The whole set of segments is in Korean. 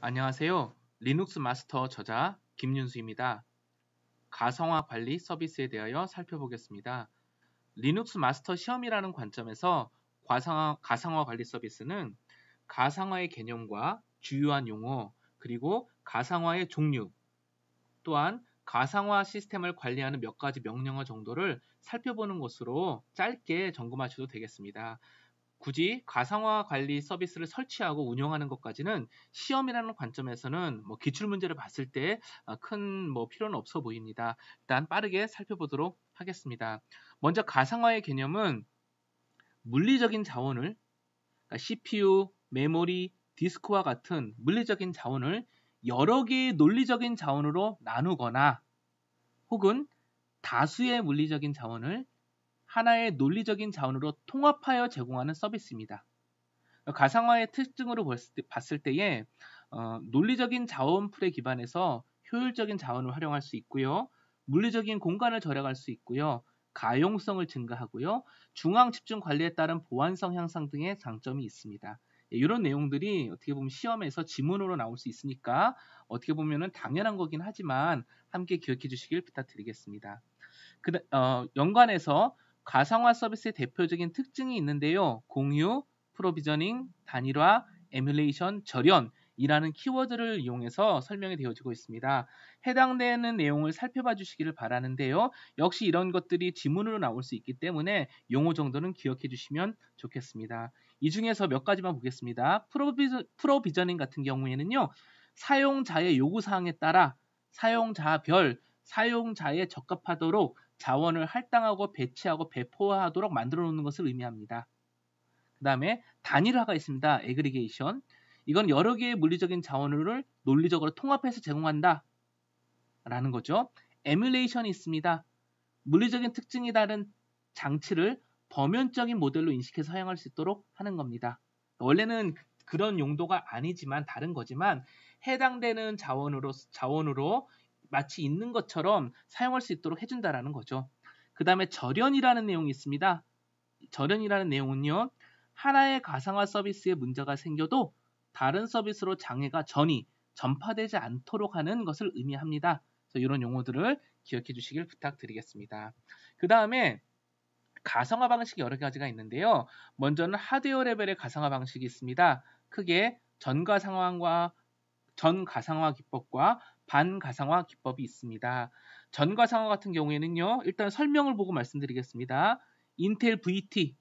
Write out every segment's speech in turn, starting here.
안녕하세요. 리눅스 마스터 저자 김윤수입니다. 가성화 관리 서비스에 대하여 살펴보겠습니다. 리눅스 마스터 시험이라는 관점에서 가상화, 가상화 관리 서비스는 가상화의 개념과 주요한 용어, 그리고 가상화의 종류, 또한 가상화 시스템을 관리하는 몇 가지 명령어 정도를 살펴보는 것으로 짧게 점검하셔도 되겠습니다. 굳이 가상화 관리 서비스를 설치하고 운영하는 것까지는 시험이라는 관점에서는 뭐 기출 문제를 봤을 때큰뭐 어, 필요는 없어 보입니다. 일단 빠르게 살펴보도록 하겠습니다. 먼저 가상화의 개념은 물리적인 자원을 그러니까 CPU, 메모리, 디스크와 같은 물리적인 자원을 여러 개의 논리적인 자원으로 나누거나 혹은 다수의 물리적인 자원을 하나의 논리적인 자원으로 통합하여 제공하는 서비스입니다. 가상화의 특징으로 봤을 때에 어, 논리적인 자원풀에 기반해서 효율적인 자원을 활용할 수 있고요. 물리적인 공간을 절약할 수 있고요. 가용성을 증가하고요. 중앙 집중 관리에 따른 보안성 향상 등의 장점이 있습니다. 예, 이런 내용들이 어떻게 보면 시험에서 지문으로 나올 수 있으니까 어떻게 보면 당연한 거긴 하지만 함께 기억해 주시길 부탁드리겠습니다. 그, 어, 연관해서 가상화 서비스의 대표적인 특징이 있는데요. 공유, 프로비저닝, 단일화, 에뮬레이션, 절연 이라는 키워드를 이용해서 설명이 되어지고 있습니다. 해당되는 내용을 살펴봐 주시기를 바라는데요. 역시 이런 것들이 지문으로 나올 수 있기 때문에 용어 정도는 기억해 주시면 좋겠습니다. 이 중에서 몇 가지만 보겠습니다. 프로비저, 프로비저닝 같은 경우에는요. 사용자의 요구사항에 따라 사용자별, 사용자에 적합하도록 자원을 할당하고 배치하고 배포하도록 만들어 놓는 것을 의미합니다. 그 다음에 단일화가 있습니다. 에그리게이션. 이건 여러 개의 물리적인 자원을 논리적으로 통합해서 제공한다. 라는 거죠. 에뮬레이션이 있습니다. 물리적인 특징이 다른 장치를 범연적인 모델로 인식해서 사용할 수 있도록 하는 겁니다. 원래는 그런 용도가 아니지만 다른 거지만 해당되는 자원으로 자원으로 마치 있는 것처럼 사용할 수 있도록 해준다라는 거죠. 그 다음에 절연이라는 내용이 있습니다. 절연이라는 내용은요. 하나의 가상화 서비스에 문제가 생겨도 다른 서비스로 장애가 전이 전파되지 않도록 하는 것을 의미합니다. 그래서 이런 용어들을 기억해 주시길 부탁드리겠습니다. 그 다음에 가상화 방식이 여러 가지가 있는데요. 먼저는 하드웨어 레벨의 가상화 방식이 있습니다. 크게 전가상황과 전가상화 기법과 반가상화 기법이 있습니다. 전가상화 같은 경우에는요. 일단 설명을 보고 말씀드리겠습니다. 인텔 VT,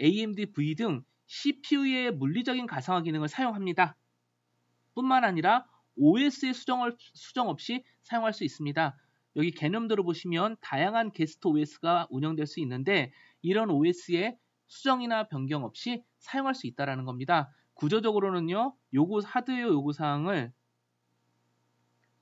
AMD V 등 CPU의 물리적인 가상화 기능을 사용합니다. 뿐만 아니라 OS의 수정을, 수정 없이 사용할 수 있습니다. 여기 개념대로 보시면 다양한 게스트 OS가 운영될 수 있는데 이런 o s 의 수정이나 변경 없이 사용할 수 있다는 겁니다. 구조적으로는요. 요구 하드웨어 요구사항을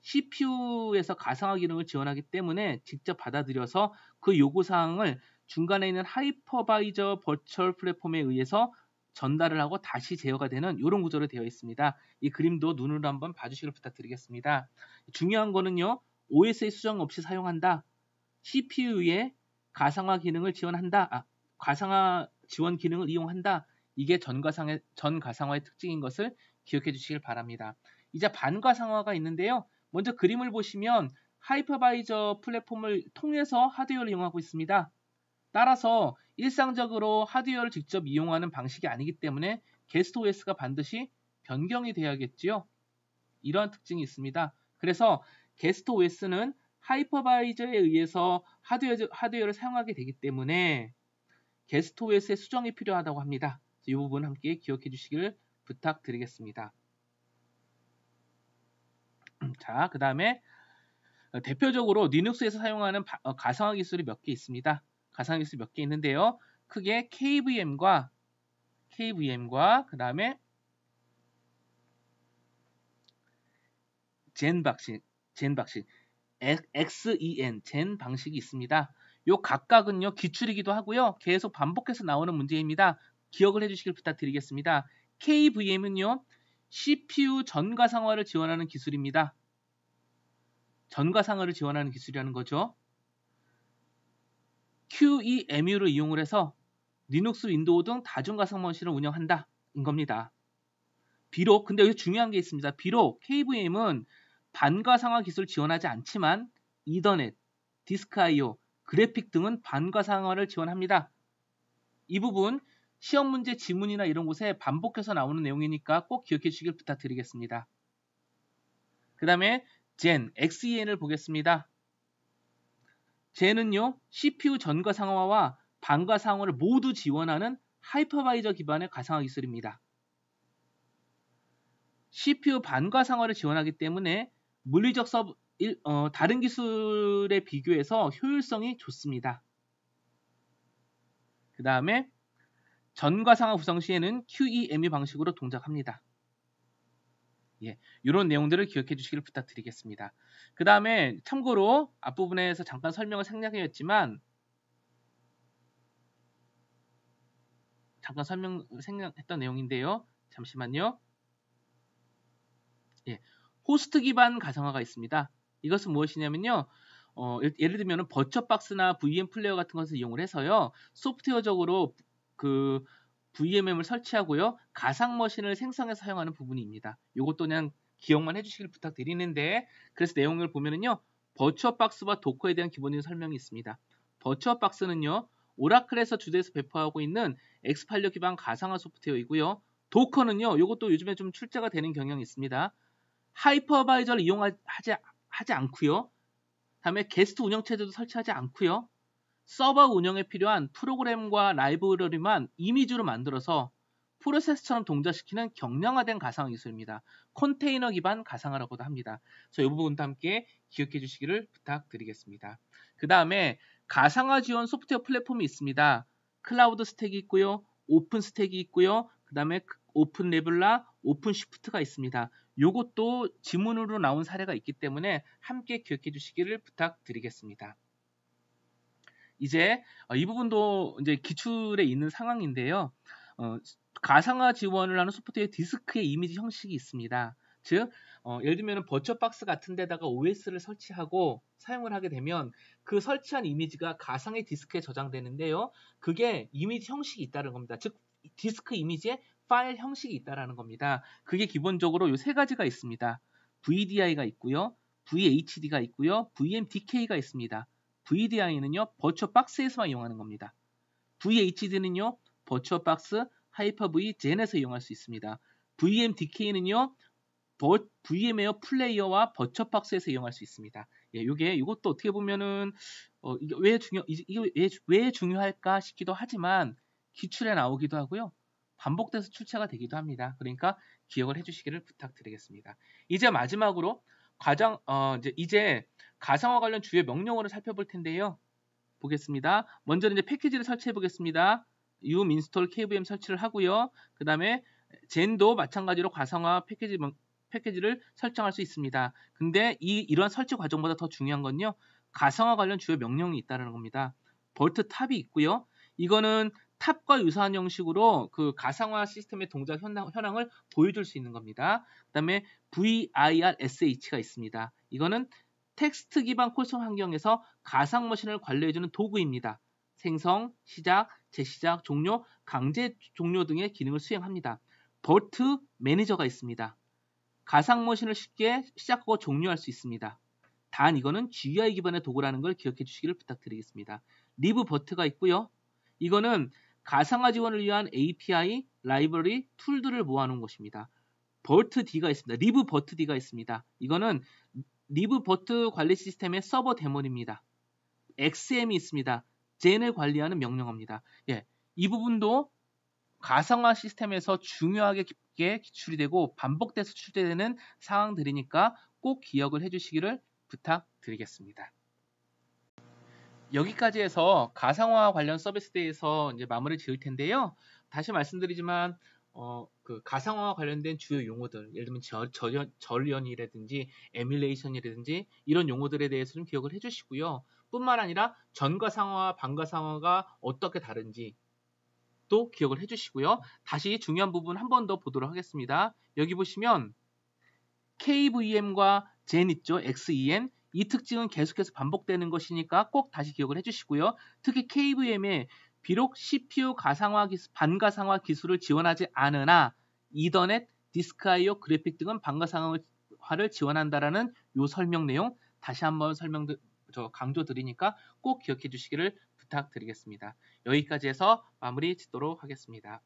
CPU에서 가상화 기능을 지원하기 때문에 직접 받아들여서 그 요구 사항을 중간에 있는 하이퍼바이저 버추얼 플랫폼에 의해서 전달을 하고 다시 제어가 되는 이런 구조로 되어 있습니다. 이 그림도 눈으로 한번 봐주시길 부탁드리겠습니다. 중요한 거는요. OS의 수정 없이 사용한다. CPU에 가상화 기능을 지원한다. 아, 가상화 지원 기능을 이용한다. 이게 전가상의, 전가상화의 특징인 것을 기억해 주시길 바랍니다. 이제 반가상화가 있는데요. 먼저 그림을 보시면 하이퍼바이저 플랫폼을 통해서 하드웨어를 이용하고 있습니다. 따라서 일상적으로 하드웨어를 직접 이용하는 방식이 아니기 때문에 게스트 OS가 반드시 변경이 돼야겠지요. 이러한 특징이 있습니다. 그래서 게스트 OS는 하이퍼바이저에 의해서 하드웨어, 하드웨어를 사용하게 되기 때문에 게스트 OS의 수정이 필요하다고 합니다. 이 부분 함께 기억해 주시길 부탁드리겠습니다. 자, 그 다음에 어, 대표적으로 리눅스에서 사용하는 바, 어, 가상화 기술이 몇 개 있습니다. 가상화 기술 이몇 개 있는데요. 크게 KVM과 KVM과 그 다음에 젠 방식, 젠 방식, XEN, 젠 방식이 있습니다. 요 각각은요 기출이기도 하고요 계속 반복해서 나오는 문제입니다. 기억을 해주시길 부탁드리겠습니다. KVM은요 CPU 전가상화를 지원하는 기술입니다. 전가상하를 지원하는 기술이라는 거죠. QEMU를 이용을 해서 리눅스, 윈도우 등 다중가상 머신을 운영한다. 인 겁니다. 비록 근데 여기 중요한 게 있습니다. 비록 KVM은 반가상화 기술을 지원하지 않지만 이더넷, 디스크 IO, 그래픽 등은 반가상화를 지원합니다. 이 부분 시험 문제 지문이나 이런 곳에 반복해서 나오는 내용이니까 꼭 기억해 주시길 부탁드리겠습니다. 그 다음에 젠, XEN을 보겠습니다. 젠은요, CPU 전과상화와반과상화를 모두 지원하는 하이퍼바이저 기반의 가상화 기술입니다. CPU 반과상화를 지원하기 때문에 물리적 서브, 일, 어, 다른 기술에 비교해서 효율성이 좋습니다. 그 다음에 전과상화 구성 시에는 QEMU e 방식으로 동작합니다. 예, 이런 내용들을 기억해 주시길 부탁드리겠습니다. 그 다음에 참고로 앞부분에서 잠깐 설명을 생략했지만 해 잠깐 설명 생략했던 내용인데요. 잠시만요. 예, 호스트 기반 가상화가 있습니다. 이것은 무엇이냐면요. 어, 예를 들면 버처박스나 VM 플레이어 같은 것을 이용을 해서요. 소프트웨어적으로 그 VMM을 설치하고요. 가상 머신을 생성해 서 사용하는 부분입니다. 이것도 그냥 기억만 해주시길 부탁드리는데 그래서 내용을 보면은요. 버추어박스와 도커에 대한 기본적인 설명이 있습니다. 버추어박스는요. 오라클에서 주도해서 배포하고 있는 X86 기반 가상화 소프트웨어이고요. 도커는요. 이것도 요즘에 좀 출제가 되는 경향이 있습니다. 하이퍼바이저를 이용하지 하지 않고요. 다음에 게스트 운영체제도 설치하지 않고요. 서버 운영에 필요한 프로그램과 라이브러리만 이미지로 만들어서 프로세스처럼 동작시키는 경량화된 가상 기술입니다. 컨테이너 기반 가상화라고도 합니다. 그래서 이 부분도 함께 기억해 주시기를 부탁드리겠습니다. 그 다음에 가상화 지원 소프트웨어 플랫폼이 있습니다. 클라우드 스택이 있고요. 오픈 스택이 있고요. 그 다음에 오픈 레블라, 오픈 시프트가 있습니다. 이것도 지문으로 나온 사례가 있기 때문에 함께 기억해 주시기를 부탁드리겠습니다. 이제 어, 이 부분도 이제 기출에 있는 상황인데요. 어, 가상화 지원을 하는 소프트웨어 디스크의 이미지 형식이 있습니다. 즉, 어, 예를 들면 버처박스 같은 데다가 OS를 설치하고 사용을 하게 되면 그 설치한 이미지가 가상의 디스크에 저장되는데요. 그게 이미지 형식이 있다는 겁니다. 즉, 디스크 이미지에 파일 형식이 있다는 겁니다. 그게 기본적으로 이 세 가지가 있습니다. VDI가 있고요. VHD가 있고요. VMDK가 있습니다. VDI는요 버추어 박스에서만 이용하는 겁니다. VHD는요 버추어 박스 하이퍼V 젠에서 이용할 수 있습니다. VMDK는요 VM웨어 플레이어와 버추어 박스에서 이용할 수 있습니다. 예, 요게 이것도 어떻게 보면은 어, 이게 왜 중요 이게 왜, 왜 중요할까 싶기도 하지만 기출에 나오기도 하고요. 반복돼서 출제가 되기도 합니다. 그러니까 기억을 해주시기를 부탁드리겠습니다. 이제 마지막으로 과정 어, 이제 이제 가상화 관련 주요 명령어를 살펴볼 텐데요. 보겠습니다. 먼저 이제 패키지를 설치해 보겠습니다. u m install kvm 설치를 하고요. 그 다음에 젠도 마찬가지로 가상화 패키지 패키지를 설정할 수 있습니다. 근데 이 이러한 설치 과정보다 더 중요한 건요. 가상화 관련 주요 명령이 있다는 겁니다. 볼트 탑이 있고요. 이거는 탑과 유사한 형식으로 그 가상화 시스템의 동작 현황, 현황을 보여줄 수 있는 겁니다. 그 다음에 VIRSH가 있습니다. 이거는 텍스트 기반 콜성 환경에서 가상 머신을 관리해주는 도구입니다. 생성, 시작, 재시작, 종료, 강제 종료 등의 기능을 수행합니다. 버트 매니저가 있습니다. 가상 머신을 쉽게 시작하고 종료할 수 있습니다. 단 이거는 GUI 기반의 도구라는 걸 기억해 주시기를 부탁드리겠습니다. 리브 버트가 있고요. 이거는 가상화 지원을 위한 API, 라이브러리, 툴들을 모아놓은 것입니다. 버트 D가 있습니다. 리브 버트 D가 있습니다. 이거는 리브버트 관리 시스템의 서버 데몬입니다. XM이 있습니다. 젠을 관리하는 명령어입니다. 예, 이 부분도 가상화 시스템에서 중요하게 깊게 추리되고 반복돼서 출제되는 상황들이니까 꼭 기억을 해주시기를 부탁드리겠습니다. 여기까지 해서 가상화 관련 서비스에 대해서 이제 마무리 지을 텐데요. 다시 말씀드리지만 어, 그 가상화와 관련된 주요 용어들, 예를 들면 저, 저연, 절연이라든지 에뮬레이션이라든지 이런 용어들에 대해서 는 기억을 해주시고요. 뿐만 아니라 전가상화와 반가상화가 어떻게 다른지 또 기억을 해주시고요. 다시 중요한 부분 한 번 더 보도록 하겠습니다. 여기 보시면 KVM과 GEN 있죠? XEN 이 특징은 계속해서 반복되는 것이니까 꼭 다시 기억을 해주시고요. 특히 KVM의 비록 CPU 가상화 기술, 반가상화 기술을 지원하지 않으나 이더넷, 디스크아이오 그래픽 등은 반가상화를 지원한다라는 요 설명 내용 다시 한번 설명 저 강조 드리니까 꼭 기억해 주시기를 부탁드리겠습니다. 여기까지 해서 마무리 짓도록 하겠습니다.